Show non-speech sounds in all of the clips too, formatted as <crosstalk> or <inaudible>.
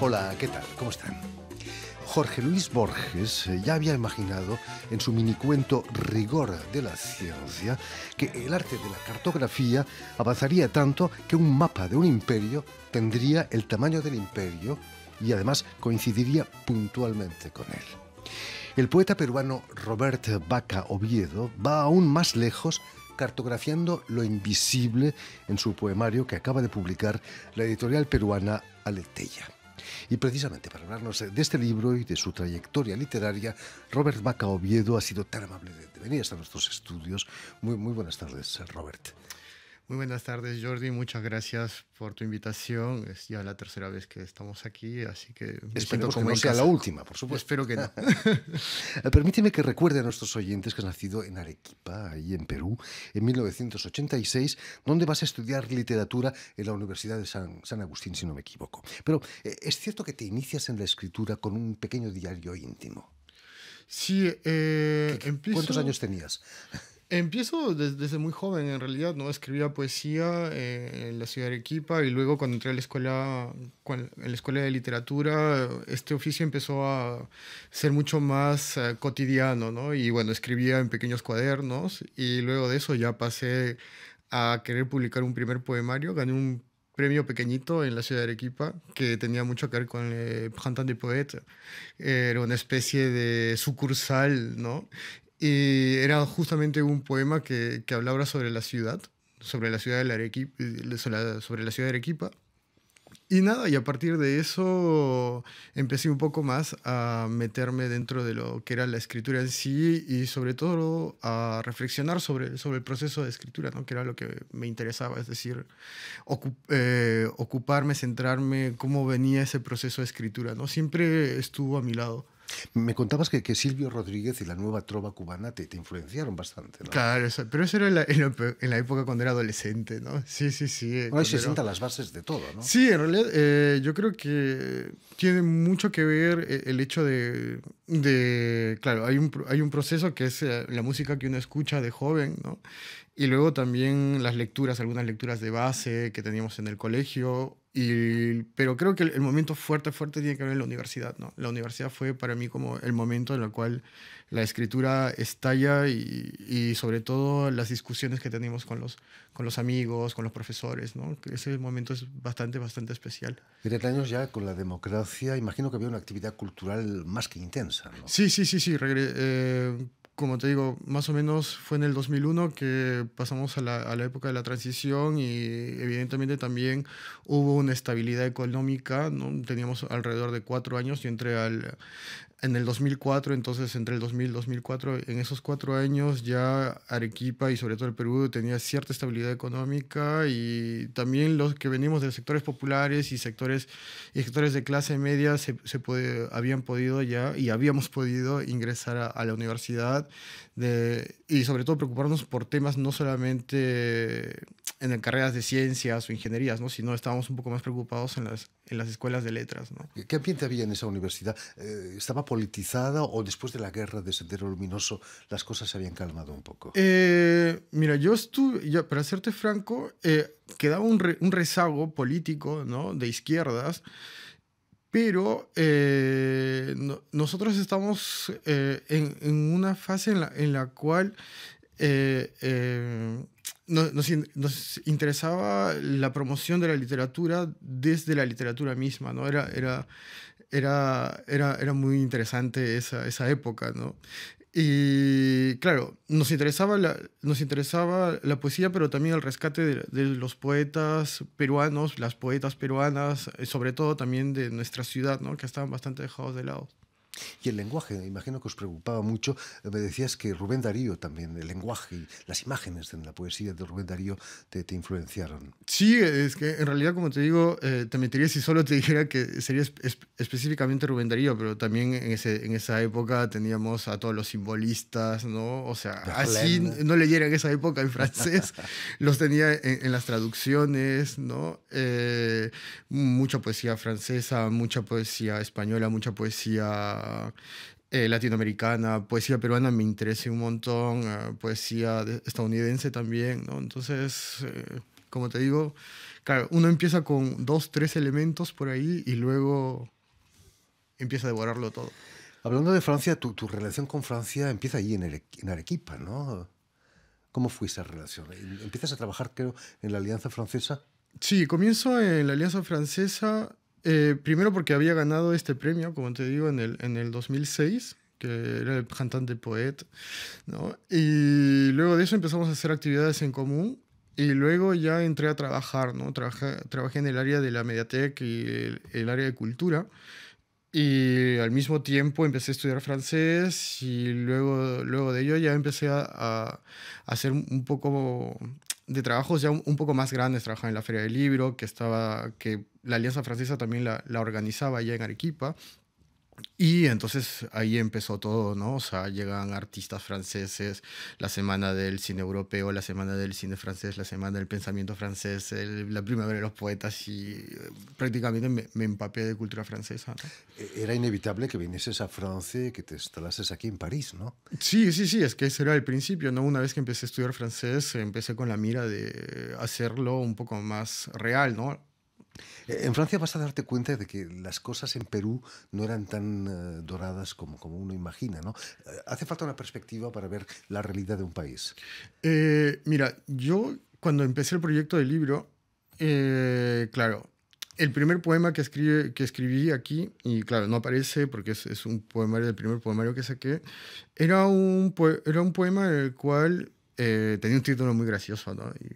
Hola, ¿qué tal? ¿Cómo están? Jorge Luis Borges eh, ya había imaginado en su minicuento Rigor de la Ciencia que el arte de la cartografía avanzaría tanto que un mapa de un imperio tendría el tamaño del imperio y además coincidiría puntualmente con él. El poeta peruano Robert Baca Oviedo va aún más lejos cartografiando lo invisible en su poemario que acaba de publicar la editorial peruana Aletella. Y precisamente para hablarnos de este libro y de su trayectoria literaria, Robert Baca Oviedo ha sido tan amable de venir hasta nuestros estudios. Muy, muy buenas tardes, Robert. Muy buenas tardes, Jordi. Muchas gracias por tu invitación. Es ya la tercera vez que estamos aquí, así que. Espero que no sea la última, por supuesto. Espero que no. <laughs> <laughs> Permíteme que recuerde a nuestros oyentes que has nacido en Arequipa, ahí en Perú, en 1986, donde vas a estudiar literatura en la Universidad de San, Agustín, si no me equivoco. Pero eh, es cierto que te inicias en la escritura con un pequeño diario íntimo. Sí, eh, ¿cuántos años tenías? Empiezo desde, muy joven, en realidad, ¿no? Escribía poesía eh, en la ciudad de Arequipa y luego cuando entré a la escuela, en la escuela de literatura, este oficio empezó a ser mucho más eh, cotidiano, ¿no? Y bueno, escribía en pequeños cuadernos y luego de eso ya pasé a querer publicar un primer poemario, gané un premio pequeñito en la ciudad de Arequipa que tenía mucho que ver con el de poeta Era una especie de sucursal, ¿no? Y era justamente un poema que, que hablaba sobre la ciudad, sobre la ciudad de Arequipa, sobre la ciudad de Arequipa. Y nada, y a partir de eso empecé un poco más a meterme dentro de lo que era la escritura en sí y sobre todo a reflexionar sobre, sobre el proceso de escritura, ¿no? que era lo que me interesaba, es decir, eh, ocuparme, centrarme, cómo venía ese proceso de escritura. ¿no? Siempre estuvo a mi lado. Me contabas que, Silvio Rodríguez y la nueva trova cubana te, influenciaron bastante, ¿no? Claro, pero eso era en la, época cuando era adolescente, ¿no? Sí, sí, sí. Eh, ahí se sientan las bases de todo, ¿no? Sí, en realidad eh, yo creo que tiene mucho que ver eh, el hecho de, claro, hay un, hay un proceso que es la música que uno escucha de joven, ¿no? Y luego también las lecturas, algunas lecturas de base que teníamos en el colegio pero creo que el, momento fuerte, fuerte tiene que ver en la universidad, ¿no? La universidad fue para mí como el momento en el cual la escritura estalla y, sobre todo las discusiones que tenemos con los, con los amigos, con los profesores, ¿no? Ese momento es bastante, bastante especial. Tres años ya con la democracia, imagino que había una actividad cultural más que intensa, Sí, sí, sí, sí. Eh, como te digo, más o menos fue en el 2001 que pasamos a la, época de la transición y evidentemente también hubo una estabilidad económica, ¿no? teníamos alrededor de cuatro años, y entre al, en el 2004, entonces entre el 2000 y 2004, en esos cuatro años ya Arequipa y sobre todo el Perú tenía cierta estabilidad económica y también los que venimos de sectores populares y sectores, y sectores de clase media se, se puede, habían podido ya y habíamos podido ingresar a, a la universidad de, y sobre todo preocuparnos por temas no solamente en carreras de ciencias o ingenierías, ¿no? sino estábamos un poco más preocupados en las, en las escuelas de letras. ¿no? ¿Qué ambiente había en esa universidad? Eh, ¿Estaba politizada o después de la guerra de Sendero Luminoso las cosas se habían calmado un poco? Eh, mira, yo estuve, para serte franco, eh, quedaba un, rezago político ¿no? de izquierdas. Pero nosotros estamos en, una fase en la, en la cual nos, nos, interesaba la promoción de la literatura desde la literatura misma, ¿no? Era, era, era, era, era muy interesante esa, esa época, ¿no? Y claro, nos interesaba la, nos interesaba la poesía, pero también el rescate de, de, los poetas peruanos, las poetas peruanas, eh, sobre todo también de nuestra ciudad, ¿no? que estaban bastante dejados de lado. Y el lenguaje, imagino que os preocupaba mucho. Me decías que Rubén Darío también, el lenguaje y las imágenes en la poesía de Rubén Darío te, influenciaron. Sí, es que en realidad, como te digo, eh, te mentiría si solo te <laughs> dijera que sería específicamente Rubén Darío, pero también en, ese, en esa época teníamos a todos los simbolistas, ¿no? O sea, así no leyera en esa época en francés, <laughs> los tenía en, las traducciones, ¿no? Eh, mucha poesía francesa, mucha poesía española, mucha poesía eh, latinoamericana, poesía peruana me interesa un montón, eh, poesía estadounidense también, ¿no? Entonces, eh, como te digo, claro, uno empieza con dos, tres elementos por ahí y luego empieza a devorarlo todo. Hablando de Francia, tu, tu relación con Francia empieza allí en, Arequipa, ¿no? ¿Cómo fue esa relación? ¿Empiezas a trabajar, creo, en la Alianza Francesa? Sí, comienzo en la Alianza Francesa eh, primero porque había ganado este premio, como te digo, en el, en el 2006 que era el cantante poeta, ¿no? Y luego de eso empezamos a hacer actividades en común y luego ya entré a trabajar, ¿no? Trabajé, en el área de la mediatec y el, área de cultura. Y al mismo tiempo empecé a estudiar francés y luego, luego de ello ya empecé a, hacer un poco de trabajos ya un, poco más grandes. Trabajaba en la Feria del Libro, que, estaba, que la Alianza Francesa también la, organizaba allá en Arequipa. Y entonces ahí empezó todo, ¿no? O sea, llegan artistas franceses, la semana del cine europeo, la semana del cine francés, la semana del pensamiento francés, la primavera de los poetas y eh, prácticamente me, empapé de cultura francesa. E, era inevitable que vinieses a Francia y que te instalases aquí en París, ¿no? Sí, sí, sí, es que ese era el principio, ¿no? Una vez que empecé a estudiar francés, empecé con la mira de hacerlo un poco más real, ¿no? Eh, en Francia vas a darte cuenta de que las cosas en Perú no eran tan eh, doradas como, como uno imagina, ¿no? Eh, hace falta una perspectiva para ver la realidad de un país. mira, yo cuando empecé el proyecto del libro, claro, el primer poema que, escribí aquí, y claro, no aparece porque es, un poemario, el primer poemario que saqué, era era un poema en el cual eh, tenía un título muy gracioso, ¿no? Y,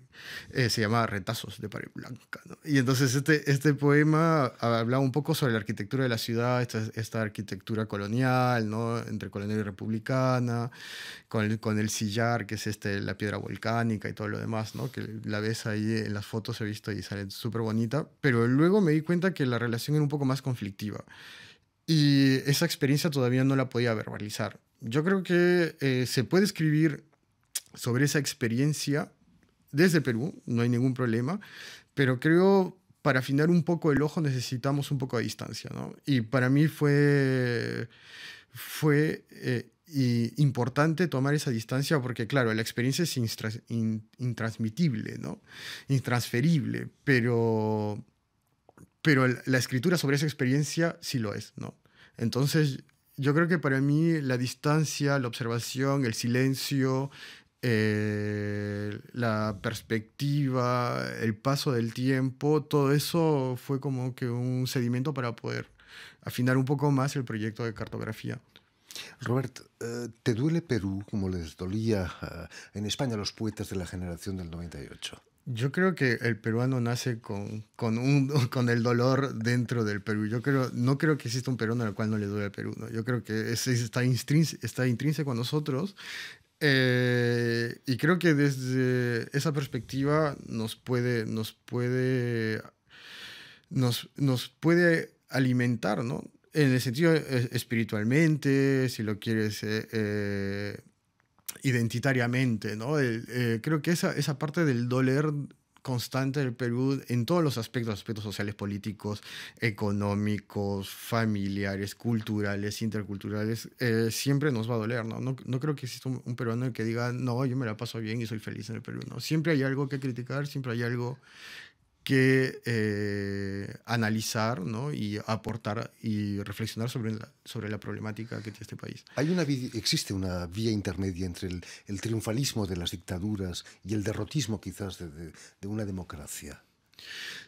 eh, se llamaba Retazos de Pared Blanca, Y entonces este, este poema hablaba un poco sobre la arquitectura de la ciudad, esta, esta arquitectura colonial, ¿no? Entre colonial y republicana, con el, con el sillar, que es este, la piedra volcánica y todo lo demás, ¿no? Que la ves ahí en las fotos, he visto y sale súper bonita, pero luego me di cuenta que la relación era un poco más conflictiva. Y esa experiencia todavía no la podía verbalizar. Yo creo que eh, se puede escribir sobre esa experiencia desde Perú, no hay ningún problema, pero creo para afinar un poco el ojo necesitamos un poco de distancia, ¿no? Y para mí fue, fue eh, importante tomar esa distancia porque, claro, la experiencia es intransmitible, ¿no? Intransferible, pero, pero la escritura sobre esa experiencia sí lo es, ¿no? Entonces, yo creo que para mí la distancia, la observación, el silencio, eh, la perspectiva, el paso del tiempo, todo eso fue como que un sedimento para poder afinar un poco más el proyecto de cartografía. Robert, eh, ¿te duele Perú como les dolía eh, en España a los poetas de la generación del 98? Yo creo que el peruano nace con, <laughs> con, el dolor dentro del Perú. Yo creo, no creo que exista un peruano al cual no le duele el Perú. Yo creo que está, intrínseco, está intrínseco a nosotros eh, y creo que desde esa perspectiva nos puede, nos puede, nos, puede alimentar, ¿no? En el sentido eh, espiritualmente, si lo quieres eh, identitariamente, ¿no? creo que esa, esa parte del doler constante del Perú en todos los aspectos, aspectos sociales, políticos, económicos, familiares, culturales, interculturales, eh, siempre nos va a doler, ¿no? ¿no? No, creo que exista un, peruano que diga, no, yo me la paso bien y soy feliz en el Perú, ¿no? Siempre hay algo que criticar, siempre hay algo que eh, analizar ¿no? y aportar y reflexionar sobre la, sobre la problemática que tiene este país. Hay una, existe una vía intermedia entre el, triunfalismo de las dictaduras y el derrotismo quizás de, una democracia.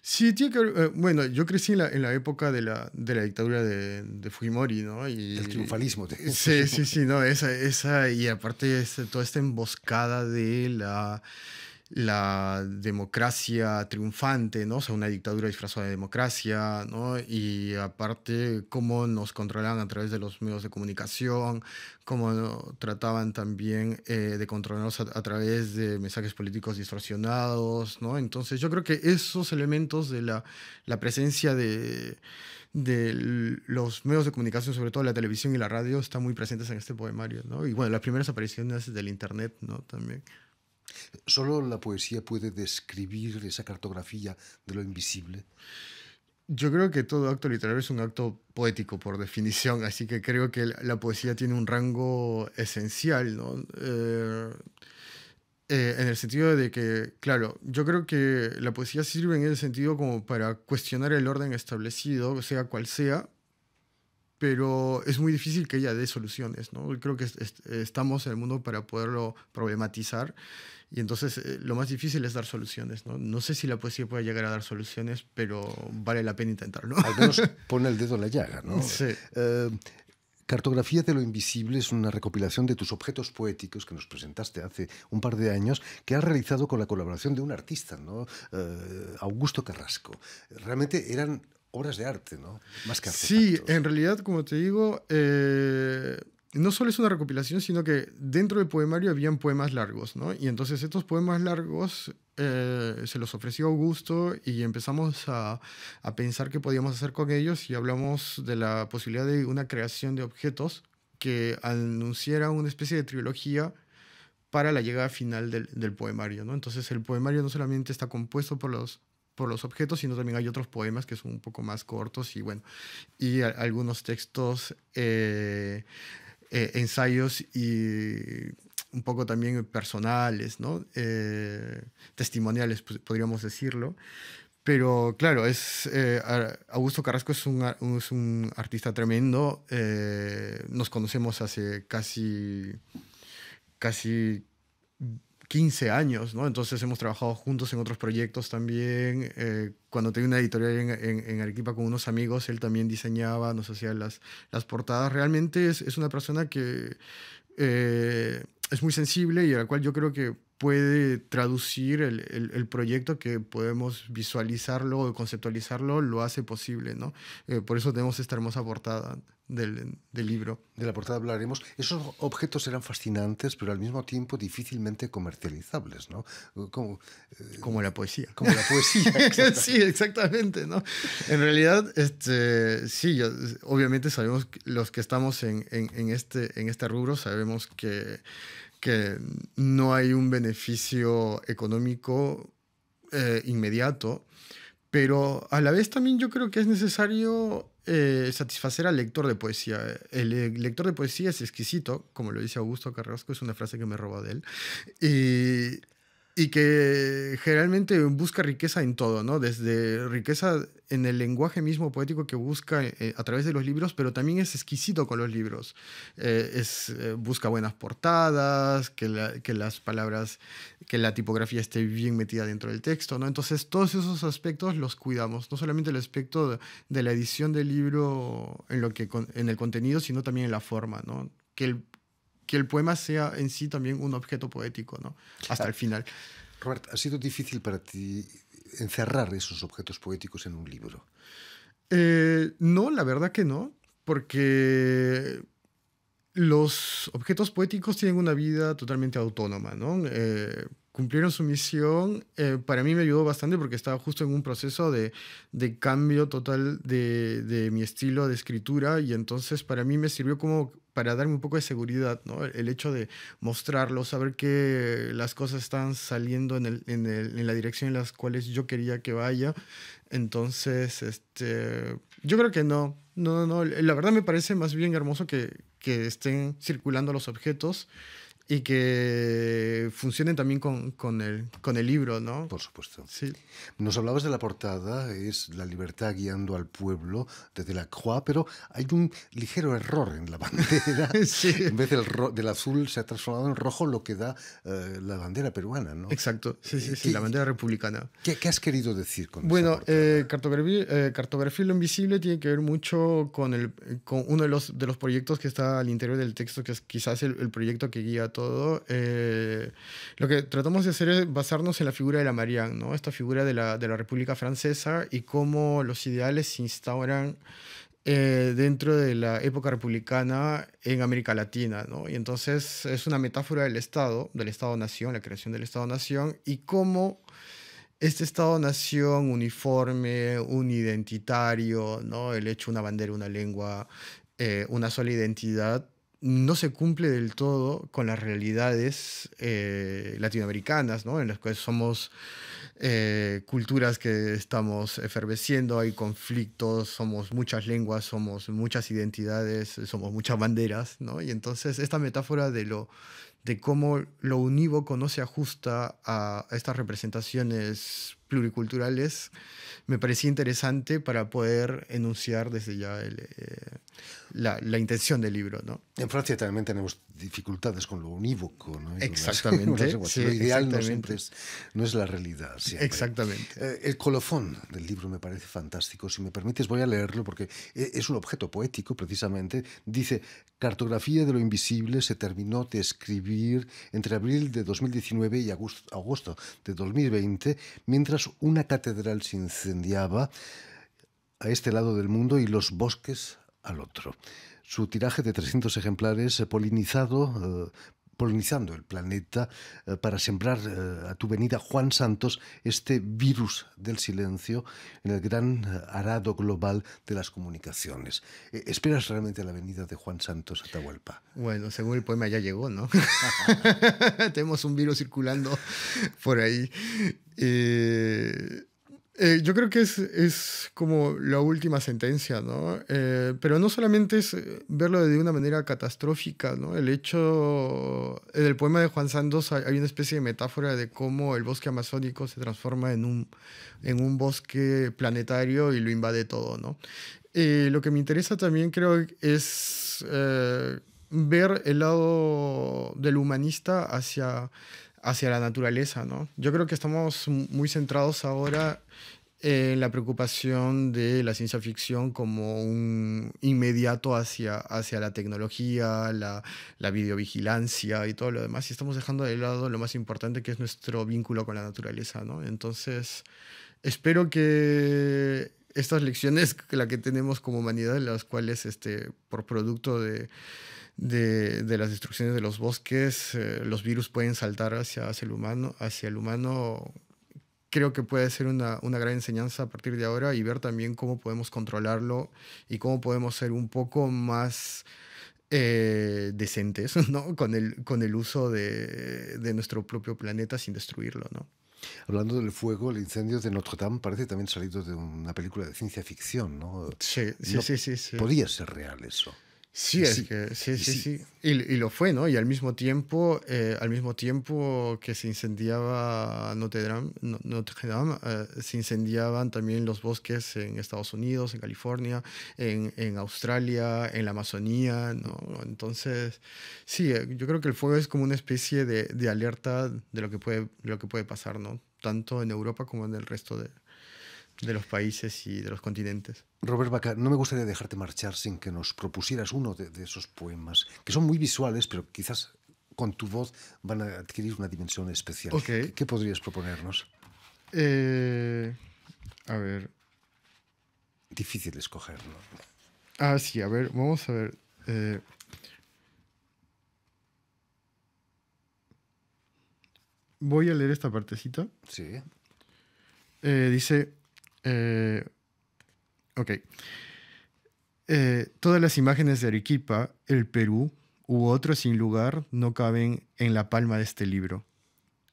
Sí, tiene que eh, Bueno, yo crecí en la, en época de la, dictadura de, Fujimori, ¿no? Y, el triunfalismo. Sí, sí, sí, no, esa, y aparte este, toda esta emboscada de la la democracia triunfante, ¿no? O sea, una dictadura disfrazada de democracia, ¿no? Y aparte, cómo nos controlaban a través de los medios de comunicación, cómo trataban también eh, de controlarnos a, través de mensajes políticos distorsionados, Entonces, yo creo que esos elementos de la, presencia de, los medios de comunicación, sobre todo la televisión y la radio, están muy presentes en este poemario, Y bueno, las primeras apariciones del Internet, ¿no? También. ¿Solo la poesía puede describir esa cartografía de lo invisible? Yo creo que todo acto literario es un acto poético por definición, así que creo que la poesía tiene un rango esencial, ¿no? Eh, eh, en el sentido de que, claro, yo creo que la poesía sirve en ese sentido como para cuestionar el orden establecido, sea cual sea, pero es muy difícil que ella dé soluciones, ¿no? Creo que estamos en el mundo para poderlo problematizar y entonces eh, lo más difícil es dar soluciones, ¿no? No sé si la poesía puede llegar a dar soluciones, pero vale la pena intentarlo. Al menos <laughs> pone el dedo en la llaga, ¿no? Eh, Cartografía de lo Invisible es una recopilación de tus objetos poéticos que nos presentaste hace un par de años, que has realizado con la colaboración de un artista, ¿no? Eh, Augusto Carrasco. Realmente eran obras de arte, ¿no? Más que Sí, en realidad, como te digo, eh, no solo es una recopilación, sino que dentro del poemario habían poemas largos, ¿no? Y entonces estos poemas largos eh, se los ofreció Augusto y empezamos a, pensar qué podíamos hacer con ellos y hablamos de la posibilidad de una creación de objetos que anunciara una especie de trilogía para la llegada final del, del, poemario. ¿no? Entonces el poemario no solamente está compuesto por los por los objetos, sino también hay otros poemas que son un poco más cortos y bueno, y algunos textos, eh, eh, ensayos y un poco también personales, eh, testimoniales, pues, podríamos decirlo. Pero claro, es, Augusto Carrasco es un, artista tremendo. nos conocemos hace casi, casi 15 años, ¿no? Entonces hemos trabajado juntos en otros proyectos también. Eh, cuando tenía una editorial en, Arequipa con unos amigos, él también diseñaba, nos hacía las, las portadas. Realmente es, una persona que eh, es muy sensible y a la cual yo creo que puede traducir el, proyecto que podemos visualizarlo o conceptualizarlo, lo hace posible, ¿no? Eh, por eso tenemos esta hermosa portada del, libro. De la portada hablaremos. Esos objetos eran fascinantes, pero al mismo tiempo difícilmente comercializables, ¿no? Como, eh, como la poesía. Como la poesía. <laughs> sí, exactamente, ¿no? En realidad, este, sí, obviamente sabemos, los que estamos en, este, en este rubro, sabemos que, que no hay un beneficio económico eh, inmediato pero a la vez también yo creo que es necesario eh, satisfacer al lector de poesía. El, lector de poesía es exquisito, como lo dice Augusto Carrasco, es una frase que me robó de él. Y y que generalmente busca riqueza en todo, ¿no? Desde riqueza en el lenguaje mismo poético que busca eh, a través de los libros, pero también es exquisito con los libros. Eh, es, eh, busca buenas portadas, que, que, las palabras, que la tipografía esté bien metida dentro del texto, ¿no? Entonces todos esos aspectos los cuidamos, no solamente el aspecto de, la edición del libro en, lo que, en el contenido, sino también en la forma, ¿no? Que el que el poema sea en sí también un objeto poético, ¿no? Hasta el final. Robert, ¿ha sido difícil para ti encerrar esos objetos poéticos en un libro? Eh, no, la verdad que no, porque los objetos poéticos tienen una vida totalmente autónoma, ¿no? Eh, cumplieron su misión, eh, para mí me ayudó bastante porque estaba justo en un proceso de, de cambio total de, de, mi estilo de escritura y entonces para mí me sirvió como para darme un poco de seguridad, ¿no? El hecho de mostrarlo, saber que las cosas están saliendo en, el, en, el, en la dirección en las cuales yo quería que vaya. Entonces, este, yo creo que no, no, no, la verdad me parece más bien hermoso que, que estén circulando los objetos y que funcionen también con, con, el, con el libro, ¿no? Por supuesto. Sí. Nos hablabas de la portada, es La libertad guiando al pueblo desde la Croix, pero hay un ligero error en la <laughs> bandera. <laughs> En vez del, azul se ha transformado en rojo, lo que da eh, la bandera peruana, ¿no? Exacto, sí, sí, eh, la bandera republicana. ¿Qué, has querido decir con Bueno, cartografía, eh, cartografía, eh, lo invisible tiene que ver mucho con, el, con uno de los, de los proyectos que está al interior del texto, que es quizás el proyecto que guía todo, eh, lo que tratamos de hacer es basarnos en la figura de la Marianne, ¿no? esta figura de la, República Francesa y cómo los ideales se instauran eh, dentro de la época republicana en América Latina, Y entonces es una metáfora del Estado, del Estado-Nación, la creación del Estado-Nación, y cómo este Estado-Nación uniforme, unidentitario, ¿no? El hecho de una bandera, una lengua, eh, una sola identidad, no se cumple del todo con las realidades eh, latinoamericanas, ¿no? en las cuales somos eh, culturas que estamos eferveciendo, hay conflictos, somos muchas lenguas, somos muchas identidades, somos muchas banderas, ¿no? y entonces esta metáfora de, lo, de cómo lo unívoco no se ajusta a estas representaciones pluriculturales me parecía interesante para poder enunciar desde ya eh, la, intención del libro. ¿no? En Francia también tenemos dificultades con lo unívoco. ¿no? Exactamente. <laughs> lo ideal No, es, la realidad. Exactamente. Eh, el colofón del libro me parece fantástico. Si me permites voy a leerlo porque eh, es un objeto poético precisamente. Dice, cartografía de lo invisible se terminó de escribir entre abril de 2019 y agosto de 2020 mientras una catedral se incendiaba a este lado del mundo y los bosques al otro. Su tiraje de 300 ejemplares, eh, polinizado eh, polinizando el planeta eh, para sembrar eh, a tu venida, Juan Santos, este virus del silencio en el gran eh, arado global de las comunicaciones. ¿Esperas realmente la venida de Juan Santos a Tahualpa? Bueno, según el poema ya llegó, ¿no? <laughs> Tenemos un virus circulando por ahí. Eh, yo creo que es, como la última sentencia, ¿no? Eh, pero no solamente es eh, verlo de una manera catastrófica, ¿no? El hecho, en el poema de Juan Santos hay, una especie de metáfora de cómo el bosque amazónico se transforma en un, en un bosque planetario y lo invade todo, ¿no? lo que me interesa también creo es ver el lado del humanista hacia hacia la naturaleza, ¿no? Yo creo que estamos muy centrados ahora en la preocupación de la ciencia ficción como un inmediato hacia, hacia la tecnología, la, videovigilancia y todo lo demás. Y estamos dejando de lado lo más importante que es nuestro vínculo con la naturaleza, ¿no? Entonces, espero que estas lecciones, la que tenemos como humanidad, las cuales este, por producto de de, las destrucciones de los bosques, eh, los virus pueden saltar hacia, el humano, hacia el humano. Creo que puede ser una, gran enseñanza a partir de ahora y ver también cómo podemos controlarlo y cómo podemos ser un poco más eh, decentes <laughs> ¿no? con, el, con el uso de, nuestro propio planeta sin destruirlo. ¿no? Hablando del fuego, el incendio de Notre Dame parece también salido de una película de ciencia ficción. ¿no? Sí, sí, sí, sí, ser real eso. Sí, es sí, que sí, sí, sí. Y, lo fue, ¿no? Y al mismo tiempo, eh, al mismo tiempo que se incendiaba Notre Dame, eh, se incendiaban también los bosques en Estados Unidos, en California, en, Australia, en la Amazonía, ¿no? Entonces, sí, eh, yo creo que el fuego es como una especie de, de alerta de lo que puede, lo que puede pasar, ¿no? Tanto en Europa como en el resto de, de los países y de los continentes. Robert Baca, no me gustaría dejarte marchar sin que nos propusieras uno de, esos poemas, que son muy visuales, pero quizás con tu voz van a adquirir una dimensión especial. ¿Qué, podrías proponernos? Eh, a ver. Difícil escogerlo. Ah, sí, a ver, vamos a ver. Eh. voy a leer esta partecita. Sí. Eh, dice, eh, eh, todas las imágenes de Arequipa, el Perú u otro sin lugar no caben en la palma de este libro.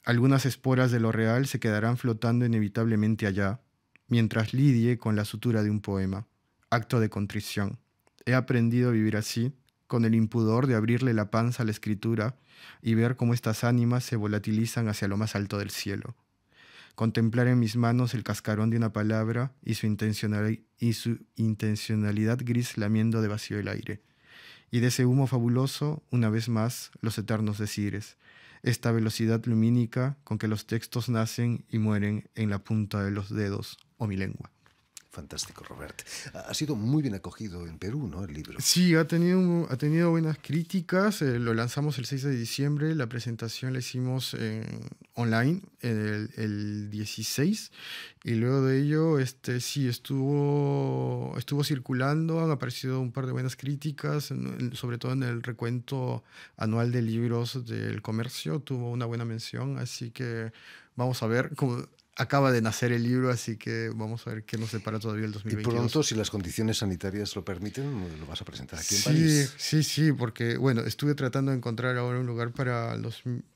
Algunas esporas de lo real se quedarán flotando inevitablemente allá, mientras lidie con la sutura de un poema. Acto de contrición. He aprendido a vivir así, con el impudor de abrirle la panza a la escritura y ver cómo estas ánimas se volatilizan hacia lo más alto del cielo contemplar en mis manos el cascarón de una palabra y su, intencionalidad gris lamiendo de vacío el aire. Y de ese humo fabuloso, una vez más, los eternos decires, esta velocidad lumínica con que los textos nacen y mueren en la punta de los dedos o mi lengua. Fantástico, Robert. Ha sido muy bien acogido en Perú, ¿no? El libro. Sí, ha tenido, ha tenido buenas críticas. Eh, lo lanzamos el 6 de diciembre. La presentación la hicimos eh, online el, el, 16. Y luego de ello, este, sí, estuvo, estuvo circulando. Han aparecido un par de buenas críticas, sobre todo en el recuento anual de libros del comercio. Tuvo una buena mención. Así que vamos a ver. cómo acaba de nacer el libro, así que vamos a ver qué nos depara todavía el 2020. Y pronto, si las condiciones sanitarias lo permiten, lo vas a presentar aquí en París. Sí, sí, porque, bueno, estuve tratando de encontrar ahora un lugar para,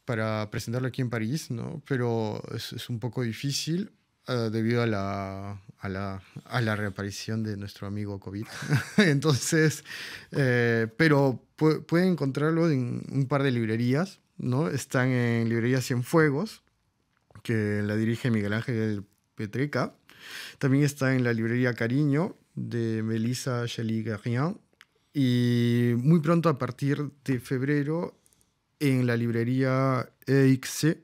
para presentarlo aquí en París, ¿no? Pero es, un poco difícil. Eh, debido a la, a, la, reaparición de nuestro amigo COVID. <laughs> Entonces, eh, pero pueden encontrarlo en un par de librerías, ¿no? Están en librerías Cienfuegos, que la dirige Miguel Ángel Petreca. También está en la librería Cariño de Melissa Shelley Garrian. Y muy pronto, a partir de febrero, en la librería EXC,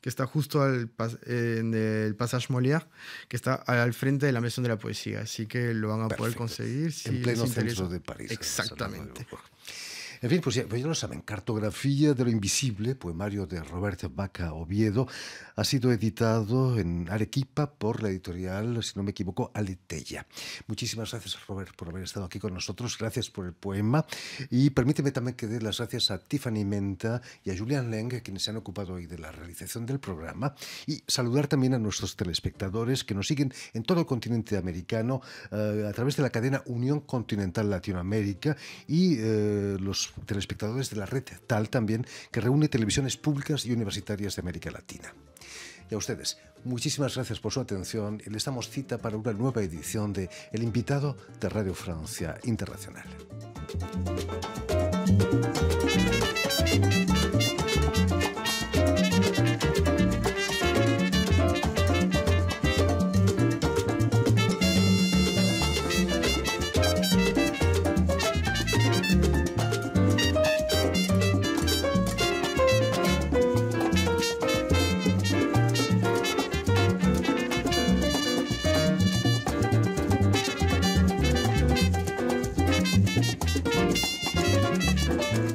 que está justo en el Passage Molière, que está al frente de la Mesón de la Poesía. Así que lo van a poder conseguir. en pleno centro de París. Exactamente. En fin, pues ya, pues lo saben, Cartografía de lo Invisible, poemario de Roberto Vaca Oviedo, ha sido editado en Arequipa por la editorial, si no me equivoco, Aleteya. Muchísimas gracias, Robert, por haber estado aquí con nosotros. Gracias por el poema. Y permíteme también que dé las gracias a Tiffany Menta y a Julian Leng, quienes se han ocupado hoy de la realización del programa. Y saludar también a nuestros telespectadores que nos siguen en todo el continente americano eh, a través de la cadena Unión Continental Latinoamérica y eh, los telespectadores de la red TAL también, que reúne televisiones públicas y universitarias de América Latina. Y a ustedes, muchísimas gracias por su atención y les damos cita para una nueva edición de El invitado de Radio Francia Internacional. Thank you.